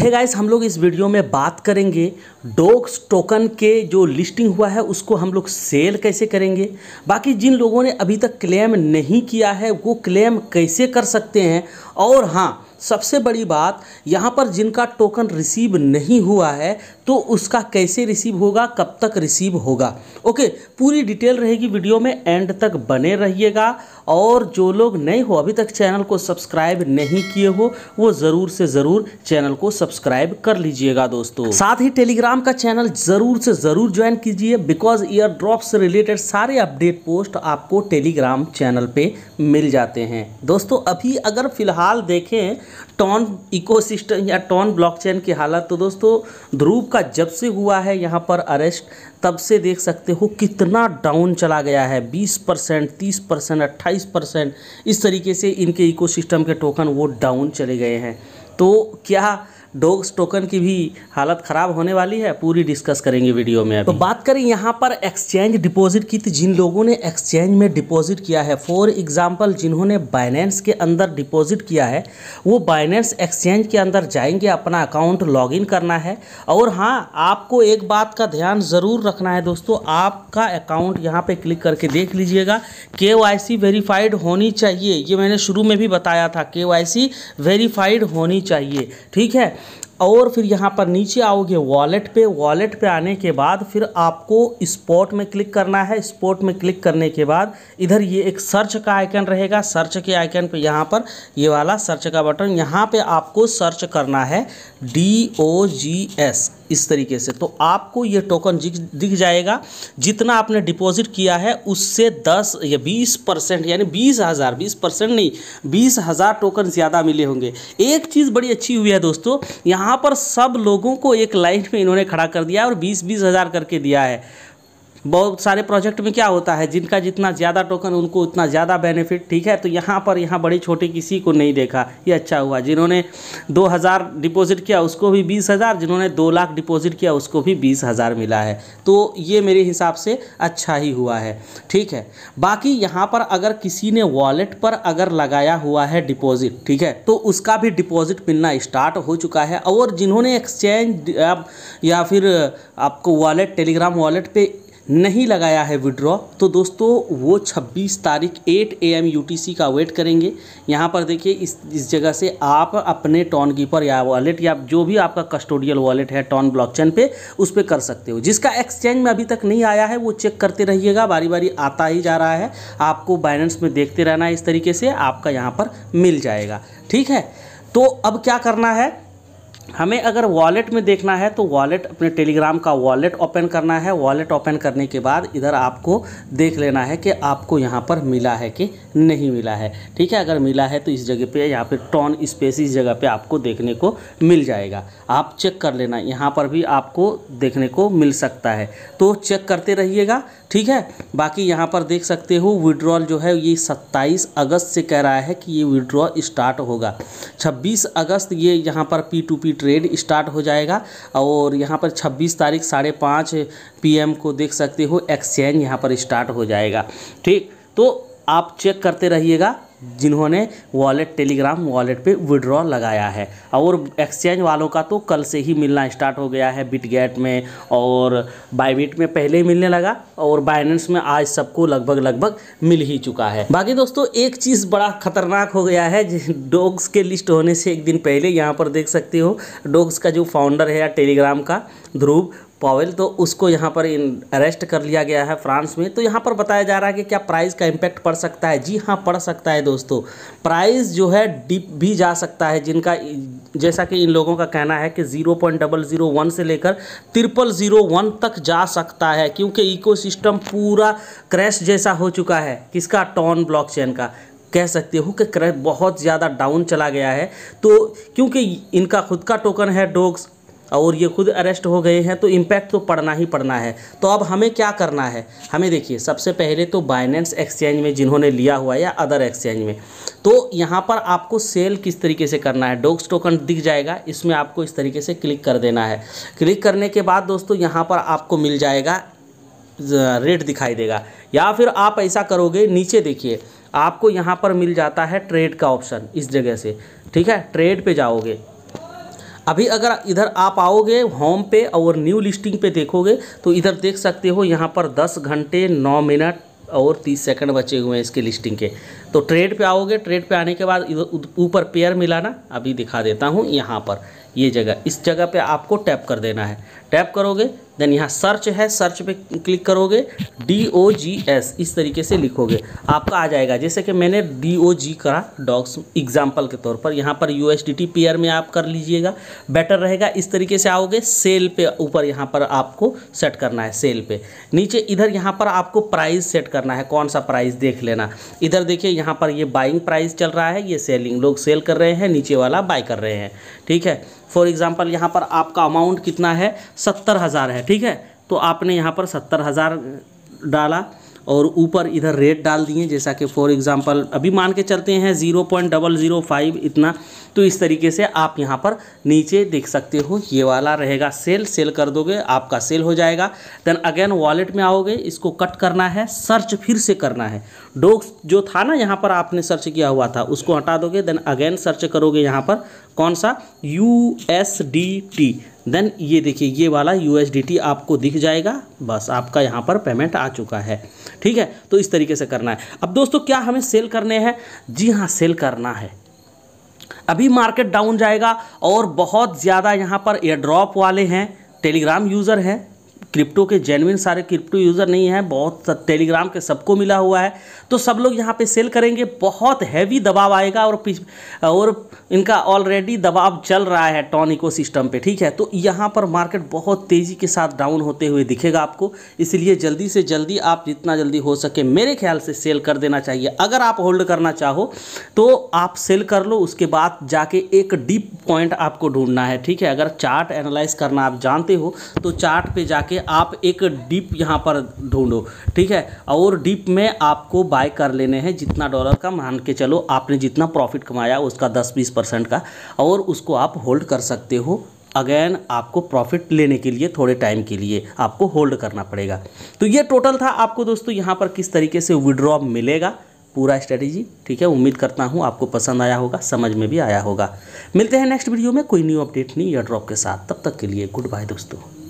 hey guys हम लोग इस वीडियो में बात करेंगे डॉग्स टोकन के जो लिस्टिंग हुआ है उसको हम लोग सेल कैसे करेंगे बाकी जिन लोगों ने अभी तक क्लेम नहीं किया है वो क्लेम कैसे कर सकते हैं और हाँ सबसे बड़ी बात यहाँ पर जिनका टोकन रिसीव नहीं हुआ है तो उसका कैसे रिसीव होगा कब तक रिसीव होगा ओके पूरी डिटेल रहेगी वीडियो में एंड तक बने रहिएगा और जो लोग नए हो अभी तक चैनल को सब्सक्राइब नहीं किए हो वो ज़रूर से ज़रूर चैनल को सब्सक्राइब कर लीजिएगा दोस्तों साथ ही टेलीग्राम का चैनल ज़रूर से ज़रूर ज्वाइन कीजिए बिकॉज ईयर ड्रॉप से रिलेटेड सारे अपडेट पोस्ट आपको टेलीग्राम चैनल पर मिल जाते हैं दोस्तों अभी अगर फिलहाल देखें टॉन इकोसिस्टम या टॉन ब्लॉकचेन की हालत तो दोस्तों ध्रुव का जब से हुआ है यहाँ पर अरेस्ट तब से देख सकते हो कितना डाउन चला गया है 20 परसेंट तीस परसेंट अट्ठाईस परसेंट इस तरीके से इनके इकोसिस्टम के टोकन वो डाउन चले गए हैं तो क्या डोग्स टोकन की भी हालत ख़राब होने वाली है पूरी डिस्कस करेंगे वीडियो में तो बात करें यहाँ पर एक्सचेंज डिपॉजिट की तो जिन लोगों ने एक्सचेंज में डिपॉजिट किया है फॉर एग्जाम्पल जिन्होंने बाइनेंस के अंदर डिपॉजिट किया है वो बाइनेंस एक्सचेंज के अंदर जाएंगे अपना अकाउंट इन करना है और हाँ आपको एक बात का ध्यान ज़रूर रखना है दोस्तों आपका अकाउंट यहाँ पे क्लिक करके देख लीजिएगा के वेरीफाइड होनी चाहिए ये मैंने शुरू में भी बताया था के वेरीफाइड होनी चाहिए ठीक है और फिर यहाँ पर नीचे आओगे वॉलेट पे वॉलेट पे आने के बाद फिर आपको स्पॉट में क्लिक करना है स्पॉट में क्लिक करने के बाद इधर ये एक सर्च का आइकन रहेगा सर्च के आइकन पे यहाँ पर ये वाला सर्च का बटन यहाँ पे आपको सर्च करना है डी ओ जी एस इस तरीके से तो आपको ये टोकन दिख जाएगा जितना आपने डिपॉजिट किया है उससे दस या बीस परसेंट यानी बीस हज़ार बीस परसेंट नहीं बीस हज़ार टोकन ज़्यादा मिले होंगे एक चीज़ बड़ी अच्छी हुई है दोस्तों यहाँ पर सब लोगों को एक लाइन में इन्होंने खड़ा कर दिया और बीस बीस हज़ार करके दिया है बहुत सारे प्रोजेक्ट में क्या होता है जिनका जितना ज़्यादा टोकन उनको उतना ज़्यादा बेनिफिट ठीक है तो यहाँ पर यहाँ बड़ी छोटी किसी को नहीं देखा ये अच्छा हुआ जिन्होंने दो हज़ार डिपॉजिट किया उसको भी बीस हज़ार जिन्होंने दो लाख डिपॉजिट किया उसको भी बीस हज़ार मिला है तो ये मेरे हिसाब से अच्छा ही हुआ है ठीक है बाकी यहाँ पर अगर किसी ने वॉलेट पर अगर लगाया हुआ है डिपॉजिट ठीक है तो उसका भी डिपॉजिट मिलना स्टार्ट हो चुका है और जिन्होंने एक्सचेंज या फिर आपको वॉलेट टेलीग्राम वॉलेट पर नहीं लगाया है विड्रॉ तो दोस्तों वो 26 तारीख 8 ए एम यू का वेट करेंगे यहाँ पर देखिए इस इस जगह से आप अपने टॉन कीपर या वॉलेट या जो भी आपका कस्टोडियल वॉलेट है टॉन ब्लॉकचेन पे उस पर कर सकते हो जिसका एक्सचेंज में अभी तक नहीं आया है वो चेक करते रहिएगा बारी बारी आता ही जा रहा है आपको बाइनेंस में देखते रहना इस तरीके से आपका यहाँ पर मिल जाएगा ठीक है तो अब क्या करना है हमें अगर वॉलेट में देखना है तो वॉलेट अपने टेलीग्राम का वॉलेट ओपन करना है वॉलेट ओपन करने के बाद इधर आपको देख लेना है कि आपको यहाँ पर मिला है कि नहीं मिला है ठीक है अगर मिला है तो इस जगह पे यहाँ पे टॉन स्पेस इस जगह पे आपको देखने को मिल जाएगा आप चेक कर लेना यहाँ पर भी आपको देखने को मिल सकता है तो चेक करते रहिएगा ठीक है बाकी यहाँ पर देख सकते हो विड्रॉल जो है ये 27 अगस्त से कह रहा है कि ये विड्रॉ स्टार्ट होगा 26 अगस्त ये यहाँ पर P to P trade start हो जाएगा और यहाँ पर 26 तारीख साढ़े पाँच पी को देख सकते हो एक्सचेंज यहाँ पर स्टार्ट हो जाएगा ठीक तो आप चेक करते रहिएगा जिन्होंने वॉलेट टेलीग्राम वॉलेट पे विड्रॉ लगाया है और एक्सचेंज वालों का तो कल से ही मिलना स्टार्ट हो गया है बिटगेट में और बाइबिट में पहले ही मिलने लगा और बाइनेंस में आज सबको लगभग लगभग मिल ही चुका है बाकी दोस्तों एक चीज़ बड़ा खतरनाक हो गया है डॉग्स के लिस्ट होने से एक दिन पहले यहाँ पर देख सकते हो डोग्स का जो फाउंडर है या टेलीग्राम का ध्रुव पॉवेल तो उसको यहाँ पर अरेस्ट कर लिया गया है फ्रांस में तो यहाँ पर बताया जा रहा है कि क्या प्राइस का इम्पैक्ट पड़ सकता है जी हाँ पड़ सकता है दोस्तों प्राइस जो है डिप भी जा सकता है जिनका जैसा कि इन लोगों का कहना है कि zero point double zero one से लेकर ट्रिपल ज़ीरो वन तक जा सकता है क्योंकि इकोसिस्टम पूरा क्रैश जैसा हो चुका है किसका टॉन ब्लॉक का कह सकते हो कि क्रैश बहुत ज़्यादा डाउन चला गया है तो क्योंकि इनका खुद का टोकन है डोग्स और ये खुद अरेस्ट हो गए हैं तो इम्पैक्ट तो पड़ना ही पड़ना है तो अब हमें क्या करना है हमें देखिए सबसे पहले तो बाइनेंस एक्सचेंज में जिन्होंने लिया हुआ या अदर एक्सचेंज में तो यहाँ पर आपको सेल किस तरीके से करना है डोक्स टोकन दिख जाएगा इसमें आपको इस तरीके से क्लिक कर देना है क्लिक करने के बाद दोस्तों यहाँ पर आपको मिल जाएगा रेट दिखाई देगा या फिर आप ऐसा करोगे नीचे देखिए आपको यहाँ पर मिल जाता है ट्रेड का ऑप्शन इस जगह से ठीक है ट्रेड पे जाओगे अभी अगर इधर आप आओगे होम पे और न्यू लिस्टिंग पे देखोगे तो इधर देख सकते हो यहाँ पर 10 घंटे 9 मिनट और 30 सेकंड बचे हुए हैं इसके लिस्टिंग के तो ट्रेड पे आओगे ट्रेड पे आने के बाद ऊपर पेयर मिलाना अभी दिखा देता हूँ यहाँ पर ये जगह इस जगह पे आपको टैप कर देना है टैप करोगे देन यहाँ सर्च है सर्च पे क्लिक करोगे डी ओ जी एस इस तरीके से लिखोगे आपका आ जाएगा जैसे कि मैंने डी ओ जी करा डॉग्स एग्जाम्पल के तौर पर यहाँ पर U S D T pair में आप कर लीजिएगा बेटर रहेगा इस तरीके से आओगे सेल पे ऊपर यहाँ पर आपको सेट करना है सेल पे नीचे इधर यहाँ पर आपको प्राइस सेट करना है कौन सा प्राइस देख लेना इधर देखिए यहाँ पर ये बाइंग प्राइस चल रहा है ये सेलिंग लोग सेल कर रहे हैं नीचे वाला बाय कर रहे हैं ठीक है फॉर एग्ज़ाम्पल यहाँ पर आपका अमाउंट कितना है सत्तर हज़ार है ठीक है तो आपने यहाँ पर सत्तर हज़ार डाला और ऊपर इधर रेट डाल दिए जैसा कि फॉर एग्ज़ाम्पल अभी मान के चलते हैं zero point double zero five इतना तो इस तरीके से आप यहाँ पर नीचे देख सकते हो ये वाला रहेगा सेल सेल कर दोगे आपका सेल हो जाएगा देन अगेन वॉलेट में आओगे इसको कट करना है सर्च फिर से करना है डोक्स जो था ना यहाँ पर आपने सर्च किया हुआ था उसको हटा दोगे देन अगेन सर्च करोगे यहाँ पर कौन सा U S D T then ये देखिए ये वाला यू आपको दिख जाएगा बस आपका यहाँ पर पेमेंट आ चुका है ठीक है तो इस तरीके से करना है अब दोस्तों क्या हमें सेल करने हैं जी हाँ सेल करना है अभी मार्केट डाउन जाएगा और बहुत ज़्यादा यहाँ पर एयर ड्रॉप वाले हैं टेलीग्राम यूज़र हैं क्रिप्टो के जेनविन सारे क्रिप्टो यूज़र नहीं हैं बहुत टेलीग्राम के सबको मिला हुआ है तो सब लोग यहाँ पे सेल करेंगे बहुत हैवी दबाव आएगा और और इनका ऑलरेडी दबाव चल रहा है टॉन इको सिस्टम पर ठीक है तो यहाँ पर मार्केट बहुत तेज़ी के साथ डाउन होते हुए दिखेगा आपको इसलिए जल्दी से जल्दी आप जितना जल्दी हो सके मेरे ख्याल से सेल कर देना चाहिए अगर आप होल्ड करना चाहो तो आप सेल कर लो उसके बाद जाके एक डीप पॉइंट आपको ढूंढना है ठीक है अगर चार्ट एनालाइज करना आप जानते हो तो चार्ट पे जाके जाके आप एक डीप यहाँ पर ढूंढो ठीक है और डीप में आपको बाय कर लेने हैं जितना डॉलर का मान के चलो आपने जितना प्रॉफिट कमाया उसका दस बीस परसेंट का और उसको आप होल्ड कर सकते हो अगेन आपको प्रॉफिट लेने के लिए थोड़े टाइम के लिए आपको होल्ड करना पड़ेगा तो ये टोटल था आपको दोस्तों यहाँ पर किस तरीके से विड्रॉ मिलेगा पूरा स्ट्रेटेजी ठीक है उम्मीद करता हूँ आपको पसंद आया होगा समझ में भी आया होगा मिलते हैं नेक्स्ट वीडियो में कोई न्यू अपडेट नहीं एयर ड्रॉप के साथ तब तक के लिए गुड बाय दोस्तों